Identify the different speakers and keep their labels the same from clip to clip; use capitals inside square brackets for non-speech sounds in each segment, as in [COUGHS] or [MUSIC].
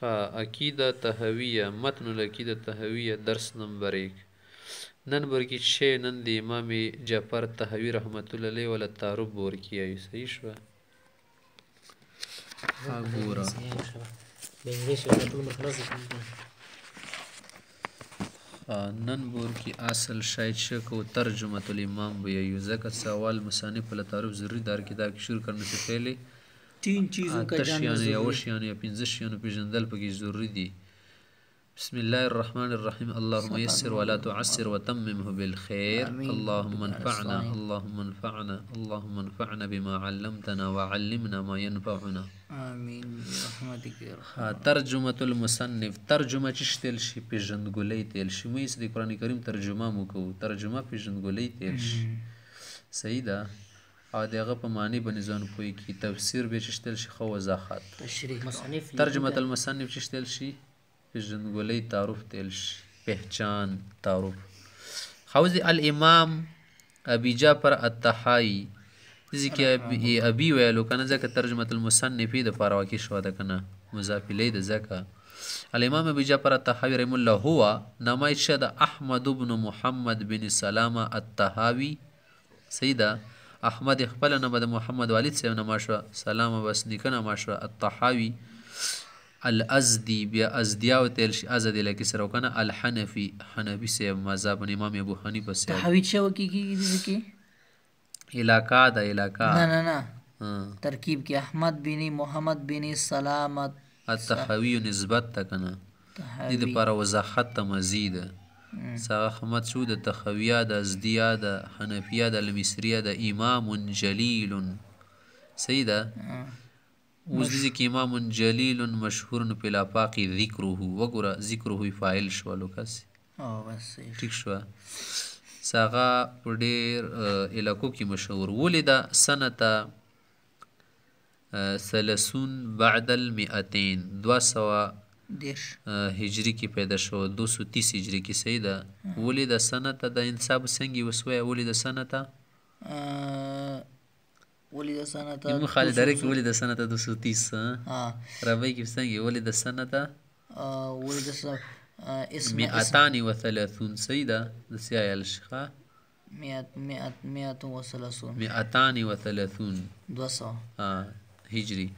Speaker 1: خ عقیده تهویه متن العقیده تهویه درس نمبر 1 نن برګی شې نن د امام جعفر تهوی رحمت الله علیه ول تعارف ورکیای صحیح شو ها ګوره نن بور کی اصل شاید شک و ترجمه الامام بیا یو زکه سوال مصنف له تعارف ضروری دار کتاب شروع کرنے سے پہلے تین چیزوں کا جاننا ضروری ہے اوشیان یا پنځشیان پیژندل پکې ضروری دي بسم الله الرحمن الرحيم اللهم يسر ولا تعسر وتممه بالخير اللهم انفعنا اللهم انفعنا اللهم انفعنا بما علمتنا وعلمنا ما ينفعنا
Speaker 2: امين برحمتك
Speaker 1: ترجمه المصنف ترجمه چشتل شي پیژندګلې تل شي مې د قران کریم ترجمه مو کو ترجمه پیژندګلې تل شي صحیح ده او دغه په معنی باندې ځان پوي کی تفسیر به چشتل شي خو وضاحت تشریح مصنف ترجمه المصنف چشتل شي پیژندګلې تعارف تل شي پہچان تعارف حوز الامام ابي جعفر الطحاوي ځکه ابي ویلو کنه ځکه ترجمه المصنف د فارواکی شو ده کنه مضاف الیه د ځکه الامام ابي جعفر الطحاوي رحم الله هو نمایشه د احمد بن محمد بن سلامه الطحاوي سیدا احمد خپل نه به د محمد والد صاحب نه ماشوه سلام بس نیکه نه ماشوه الطحاوي الازدي بیا ازدیا او تل شي ازدی لکه سره کنه الحنفي حنفي صاحب مذهب امام ابو حنیفه صاحب طحاوي
Speaker 2: چې وکی کیږي کی
Speaker 1: علاقہ دا علاقہ نه نه نه
Speaker 2: ترکیب کې احمد بن محمد بن سلامت
Speaker 1: الطحاوي نسبت تکنه د لپاره وضاحت ته مزید ساخمت شو د تخویه د ازدیه د حنفیه د المصریه د امام جلیل سیدا اوس دې کې امام جلیل مشهور په لاپاقي ذکره وګوره ذکره فاعل شو لوکس او بس ٹھیک شو ساغه په ډیر الکو کې مشهور ولیدا سنته سلسون بعد المئتين 200 هجری کې پیدا شو 230 هجری کې صحیح ده ولې د سنت د انصاب څنګه وسوي ولې د سنت
Speaker 2: ولې د سنت موږ خالد درک ولې
Speaker 1: د سنت 230 ها ربي کې څنګه ولې د سنت
Speaker 2: ولې د سنت اسم مئتان
Speaker 1: و ثلاثون صحیح ده د سیای الشخه
Speaker 2: مئت مئت مئت و ثلاثون
Speaker 1: مئتان و ثلاثون 200 ها هجری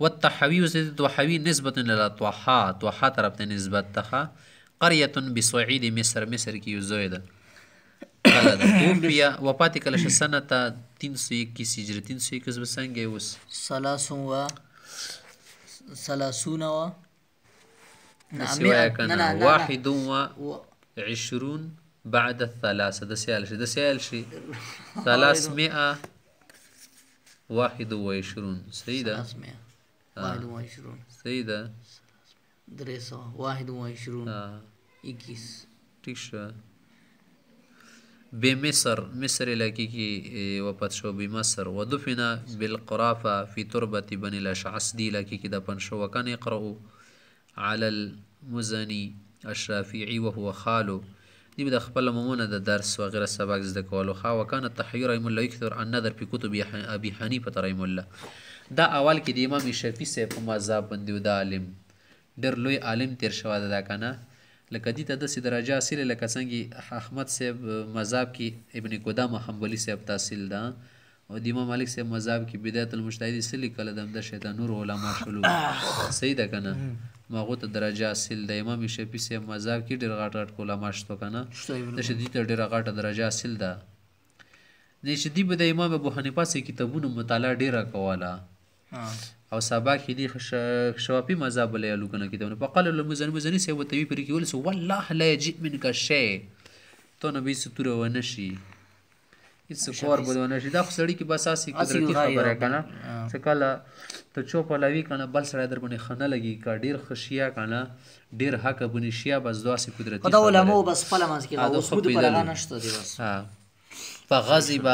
Speaker 1: والطحوی وزید دوحوی نسبت لله طحا طحا طرف ته نسبت تخا قريه بسعيد مصر مصر کې یو زوی ده کله ده [COUGHS] توفیا وفات کله ش سنه 321 هجری 321 بسنګ اوس
Speaker 2: سلاسون و سلاسون و
Speaker 1: نعم واحد و عشرون بعد الثلاثة ده سيال شي ده سيال شي [LAUGHS] ثلاثمائة واحد وعشرون سيدة ثلاثمائة واحد وعشرون سيدة دريسة واحد وعشرون آه. إكيس تيشا بمصر مصر لكي كي إيه، وفات شو بمصر ودفن بالقرافة في تربة بني الأشعث دي لكي كي دفن شو وكان يقرأ على المزني الشافعي وهو خاله دي بدا خبال ممونه دا درس وغير سبق زده کولو خا وكان التحيير ایم الله يكثر ان نظر په کتب ابي حنيفة رحم الله دا اول کې د امام شفیع صاحب په مذهب باندې دا عالم ډېر لوی عالم تیر شوی ده دا کنه لکه دې ته داسې درجه حاصله لکه څنګه احمد صاحب مذهب کې ابن قدامه حنبلي صاحب تحصیل ده او د امام مالک صاحب مذهب کې بدعت المجتهد سلی کله دم د شیطان نور علما شلو صحیح ده کنه ماغه ته درجه حاصل د امام شفیع صاحب مذهب کې ډېر غټ غټ علما شته کنه د شدید ډېر غټ درجه حاصل ده نشدی به د امام ابو حنیفه سي کتابونو مطالعه ډیره کوله
Speaker 2: او
Speaker 1: سبا کې دی شوابي مذهب له لګنه کې دی په قال له مزن مزني سی وتوی پر کې ولس والله لا یجد منک شی تو نبی ستوره و نشي هیڅ کور بده نه شي دا خو سړی کې بس اساسي قدرتي خبره کنه چې کله ته چوپ لوي کنه بل سړی در باندې خنه لګي کا ډیر خشیا کنه ډیر حق بنشیا بس داسې قدرتي دا علماء بس پلمز کې اوس خود پلغه نشته دی بس فغضب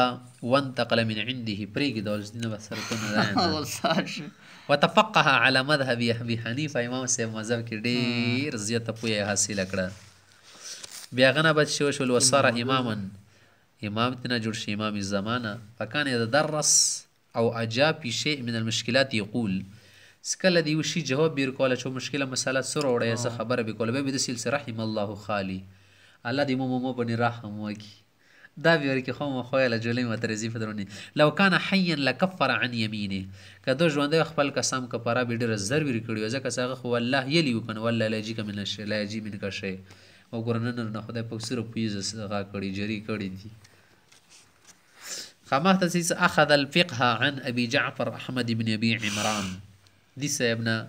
Speaker 1: وانتقل من عنده پریږي د ولسدین به سرکونه وتفقه على مذهب ابي حنيفه امام صاحب مذهب کې ډېر زیاته پوهه حاصله کړه بیا غنه بد شو شو وصار اماما امام تنا جوړ شي امام زمانه فکان يتدرس او اجا في شيء من المشكلات يقول سکله دی وشي جواب بیر کوله چې مشکله مسله سره وړي څه خبره به کوله به د سلسله رحم الله خالي الله دې مو مو باندې رحم وکي دا بیاری که خواه مخواه لجلی مترزی فدرونی لو کان حیا لکفر عن یمینه که دو ژوندی خپل قسم کپاره به ډېره زر ویری کړي وي ځکه چې هغه خو والله یلي وکنه والله لا یجیک من شی لا یجی منک شی او ګوره نن نه خدای پاک سره پویز هغه کړي جری کړي دي خامخ تسیس اخذ الفقه عن ابي جعفر احمد بن ابي عمران دي سیبنا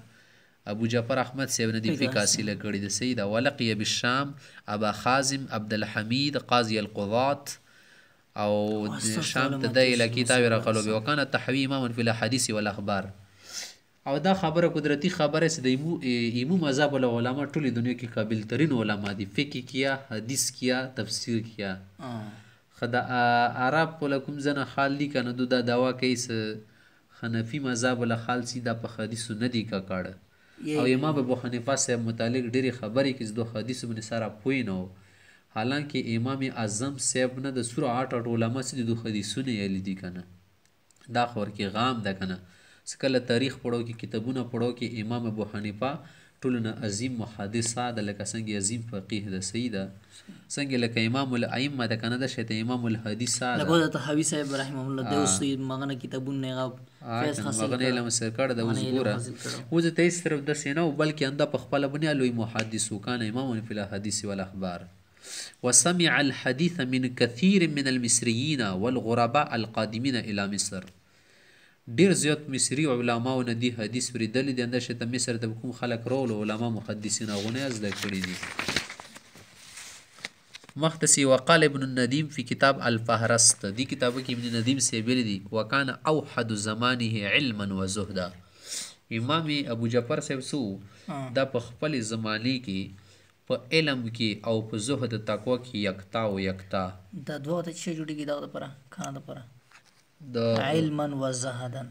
Speaker 1: ابو جعفر احمد صاحب ندی فقہ حاصله کړې د سید ولقی بالشام ابا خازم عبد الحمید قاضی القضات او د شام ته د کتاب راغلو به وکانه تحوی امام فی الحديث والاخبار او دا خبره قدرتی خبره چې د ایمو ایمو مذهب ول علما ټول دنیا کې قابل ترین علما دي فقہ کیا حدیث کیا تفسیر کیا خدا عرب ول کوم زنه خالی کنه دا دوا کوي حنفی مذهب ول خالصی د په حدیثو ندی کا کاړه او امام ابو حنیفه صاحب متعلق ډېرې خبرې کې زه د حدیثو باندې سره پوی نه وم حالانکه امام اعظم صاحب نه د سور اټ اټ علما څه د حدیثونه یې لیدي کنه دا خور کې غام ده کنه سکله تاریخ پړو کې کتابونه پړو کې امام ابو حنیفه ټولونه عظیم محادثه ده لکه څنګه عظیم فقیه ده صحیح ده څنګه لکه امام الائمه ده کنه ده شته امام الحدیثه ده لکه طحاوی
Speaker 2: صاحب رحم الله ده اوس مغنه کتابونه غاب فیض حاصل مغنه علم سر کړ ده اوس ګوره
Speaker 1: اوس ته صرف د سینه او بلکې انده په خپل باندې لوی محدثو کان امام فی الحدیث والاخبار وسمع الحديث من كثير من المصريين والغرباء القادمين الى مصر ډیر زیات مصری علما او ندی حدیث وریدل دي انده چې د مصر د کوم خلک رول علما محدثین غونه زده کړی دي مختصی وقال ابن الندیم فی کتاب الفهرست دی کتابه کې ابن ندیم سی ویل دي وکانه اوحد زمانه علما و زهدا امام ابو جعفر صاحب سو دا په خپل زمانه کې په علم کې او په زهد تقوا کې یکتا او یکتا دا
Speaker 2: دوه ته چې جوړیږي دا لپاره خان لپاره د علما و زهدا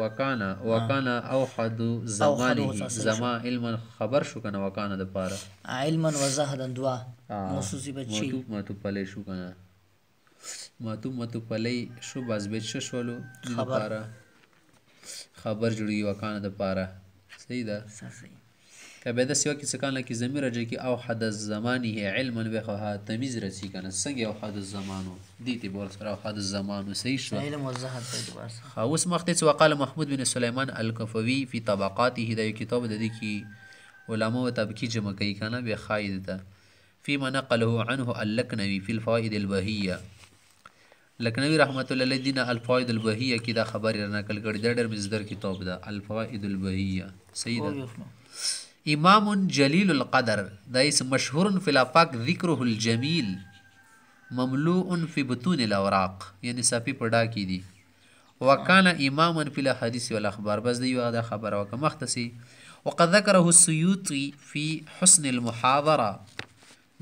Speaker 1: وکانا وکانا اوحد زمانه زما علما خبر شو کنه وکانا د پاره
Speaker 2: علما و زهدا دوا موسوسی بچی
Speaker 1: ما تو پلې شو کنه ما تو ما تو پلې شو باز بچ شولو خبر خبر جوړي وکانا د پاره صحیح ده صحیح فبعد سوا کې څه کانه کې ضمیر راځي کې او حد الزمانی علما بخها تمیز رسی کنه څنګه او حد الزمانو دي ته بول سره او حد الزمانو صحیح شو علم
Speaker 2: وضاحت په
Speaker 1: اوس مخته څه وقاله محمود بن سليمان الکفوي فی طبقاته د کتاب د دې کې علما او طبقه جمع کوي کنه به خاید ده فيما نقله عنه اللکنوی فی الفوائد البهیه لکنوی رحمت الله علیه دینه الفوائد البهیه کې دا خبر را نقل کړی دا ډېر مزدر کتاب ده الفوائد البهیه صحیح ده امام جلیل القدر دا اس مشهور فی الافاق ذکره الجمیل مملوء فی بطون الاوراق یعنی سپی پډا کی دی وکانه امام فی الحدیث والاخبار بس دی دا خبر وک مختصی وقد ذکره السیوطی فی حسن المحاضره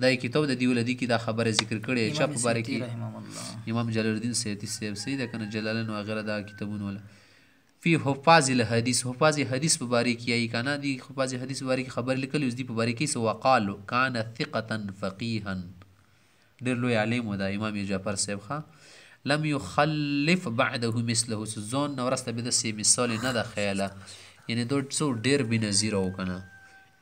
Speaker 1: دا کتاب د دی ولدی کی دا خبره ذکر کړي چا مبارکی امام جلال الدین سیتی سیب سید کنه جلالن وغیرہ دا کتابونه ولا فی حفاظ الحدیث حفاظ حدیث په باره کې ای کنه دی حفاظ حدیث په باره کې خبر لیکلی اوس دی په باره کې سو وقالو کان ثقتا فقیها ډیر لوی عالم دا امام جعفر صاحب خان لم يخلف بعده مثله زون نو راسته به د سی مثال نه د خیاله یعنی دو څو ډیر بنظیر او کنه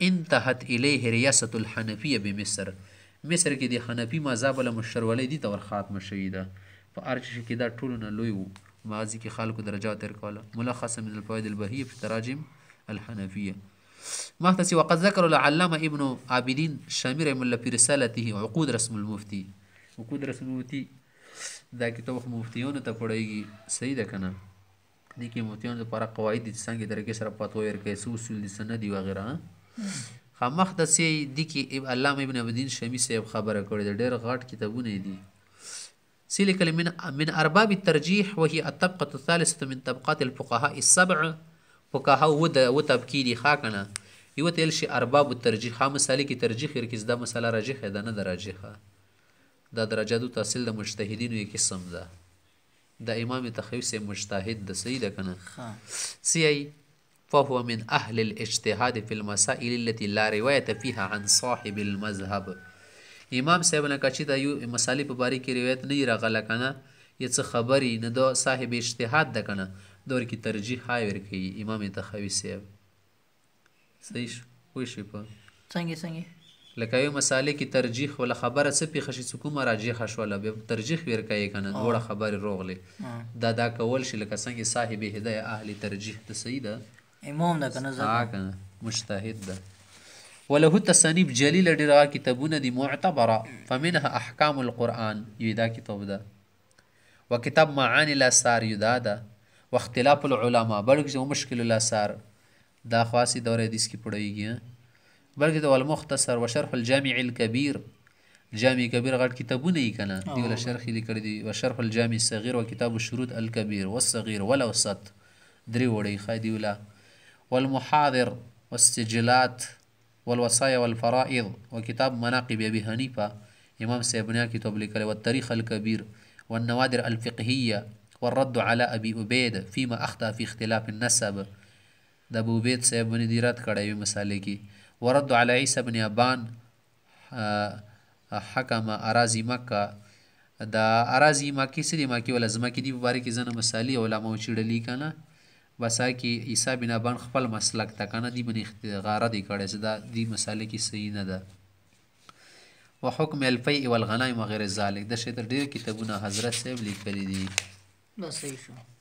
Speaker 1: انتهت الیه ریاست الحنفیه بمصر مصر کې د حنفی مذهب له مشرولې دي تور خاتم شوی ده په ارچ کې دا ټولونه لوی وو ماضی کې خلکو درجات ورکوله ملخص من الفوائد البهيه في تراجم الحنفيه مختصي وقد ذكر العلامه ابن عابدين شامي رحمه الله في رسالته عقود رسم المفتي عقود رسم المفتي دا کتاب مفتیانو ته پړېږي صحیح ده کنه د کې مفتیانو لپاره قواعد چې څنګه درګه سره پاتو ورکې سو اصول دي سند دی وغیرہ خامخ د سي د کې علامه ابن عابدين شامي صاحب خبره کړې ده ډېر غټ کتابونه دي سيلك من من أرباب الترجيح وهي الطبقة الثالثة من طبقات الفقهاء السبع فقهاء ودا وتبكي دي خاكنا یو تل شي ارباب الترجیح مسالې کې ترجیح ورکز دا مسله راجح ده نه راجحه دا درجاتو تحصیل د مجتهدینو یو قسم ده د امام تخیو سه مجتهد د سید کنه سي فهو من اهل الاجتهاد في المسائل التي لا روايه فيها عن صاحب المذهب امام صاحب نه کچې دا یو مسالې په باره کې روایت نه راغله کنه یا څه خبرې نه د صاحب اجتهاد ده کنه دور کې ترجیح هاي ورکوي امام تخوي صاحب صحیح شو پوه شئ په
Speaker 2: څنګه څنګه
Speaker 1: لکه یو مسالې کې ترجیح ولا خبره څه پیښه شي کومه راجیح شوله به ترجیح ورکای کنه وړه خبره روغله دا دا کول شي لکه څنګه صاحب هدايه اهلی ترجیح ته صحیح ده امام دا کنه ځکه مجتهد ده وله تصنیف جلیل ډیر کتابونه دي معتبره فمنها احکام القرآن یو دا کتاب ده و کتاب معانی الاثار یو دا ده و اختلاف العلماء بلکې جو مشکل الاثار دا خاصی دور حدیث کې پړېږي بلکې د المختصر و شرح الجامع الكبير جامع کبیر غټ کتابونه یې کنه دی ول شرح لیکل دي و شرح الجامع الصغير و کتاب الشروط الكبير والصغير ولو ست درې وړي خا دی ول والمحاضر والسجلات والوصايا والفرائض وكتاب مناقب أبي حنيفة إمام سيبنيا كتاب لكلي والتاريخ الكبير والنوادر الفقهية والرد على أبي عبيد فيما أخطأ في اختلاف النسب د ابو عبید سیبنی دی رد کړی مسالې کې ورد على عيسى بن ابان حکم اراضی مکه د اراضی مکی سری مکی ول ازمکی دی مبارک زنه مسالې علماء چړلې کنه وسا کې عیسی بن ابان خپل مسلک تکنه دی باندې غاره دی کړی چې دا دی مسالې کې صحیح نه ده وحکم الفی والغنائم وغیر ذلک د شیطان ډیر کتابونه حضرت صاحب لیکلي دي
Speaker 2: نو صحیح شو